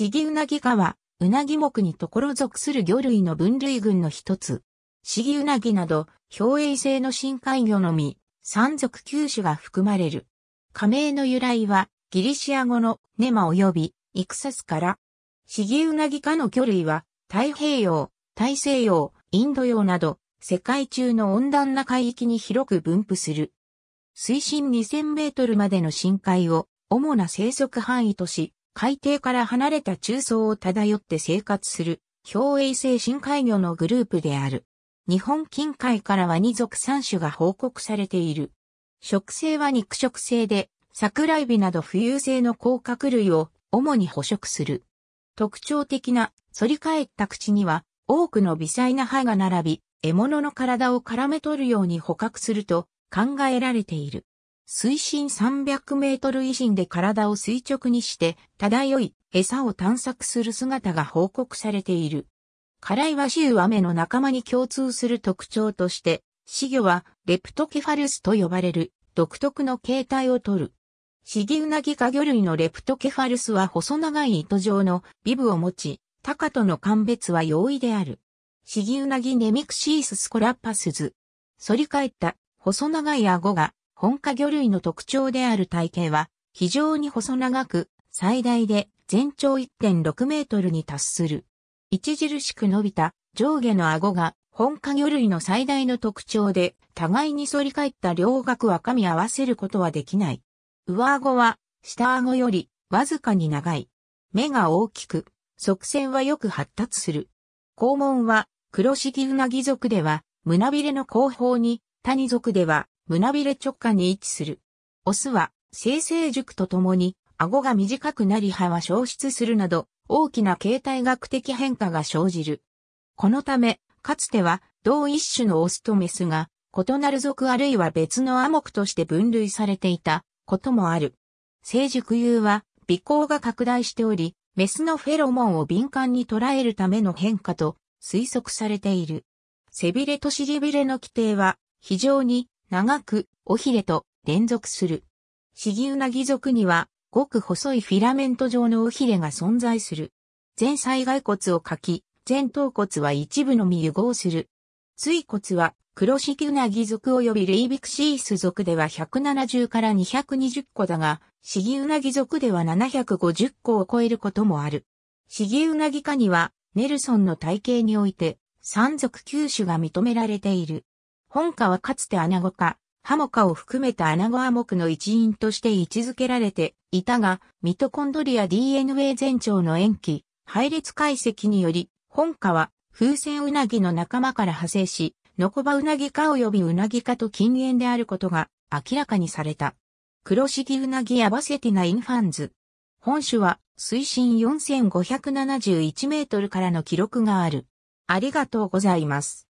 シギウナギ科は、ウナギ目にところ属する魚類の分類群の一つ。シギウナギなど、表栄性の深海魚のみ、三属九種が含まれる。加盟の由来は、ギリシア語のネマ及び、イクサスから。シギウナギ科の魚類は、太平洋、大西洋、インド洋など、世界中の温暖な海域に広く分布する。水深2000メートルまでの深海を、主な生息範囲とし、海底から離れた中層を漂って生活する、表衛星深海魚のグループである。日本近海からは2属3種が報告されている。食性は肉食性で、桜エビなど浮遊性の甲殻類を主に捕食する。特徴的な反り返った口には多くの微細な歯が並び、獲物の体を絡め取るように捕獲すると考えられている。水深300メートル以深で体を垂直にして漂い餌を探索する姿が報告されている。辛い和種アメの仲間に共通する特徴として、死魚はレプトケファルスと呼ばれる独特の形態をとる。死ギウナギ科魚類のレプトケファルスは細長い糸状のビブを持ち、タカとの鑑別は容易である。死ギウナギネミクシーススコラッパスズ。反り返った細長い顎が本家魚類の特徴である体型は、非常に細長く、最大で全長1.6メートルに達する。著しく伸びた上下の顎が本家魚類の最大の特徴で、互いに反り返った両角は噛み合わせることはできない。上顎は下顎よりわずかに長い。目が大きく、側線はよく発達する。肛門は黒シうウナギでは胸びれの後方に、谷族では胸びれ直下に位置する。オスは生成塾とともに顎が短くなり歯は消失するなど大きな形態学的変化が生じる。このため、かつては同一種のオスとメスが異なる属あるいは別のモクとして分類されていたこともある。成熟有は鼻行が拡大しており、メスのフェロモンを敏感に捉えるための変化と推測されている。背びれと尻びれの規定は非常に長く、尾ひれと連続する。シギウナギ族には、ごく細いフィラメント状の尾ひれが存在する。全災害骨を欠き、前頭骨は一部のみ融合する。椎骨は、黒シギウナギ族及びレイビクシース族では170から220個だが、シギウナギ族では750個を超えることもある。シギウナギ科には、ネルソンの体系において、三族九種が認められている。本家はかつて穴子科、ハモ科を含めた穴子モ目の一員として位置づけられていたが、ミトコンドリア DNA 全長の塩基、配列解析により、本家は風船ウナギの仲間から派生し、ノコバウナギ科及びウナギ科と近縁であることが明らかにされた。黒シギウナギやバセティナインファンズ。本種は水深4571メートルからの記録がある。ありがとうございます。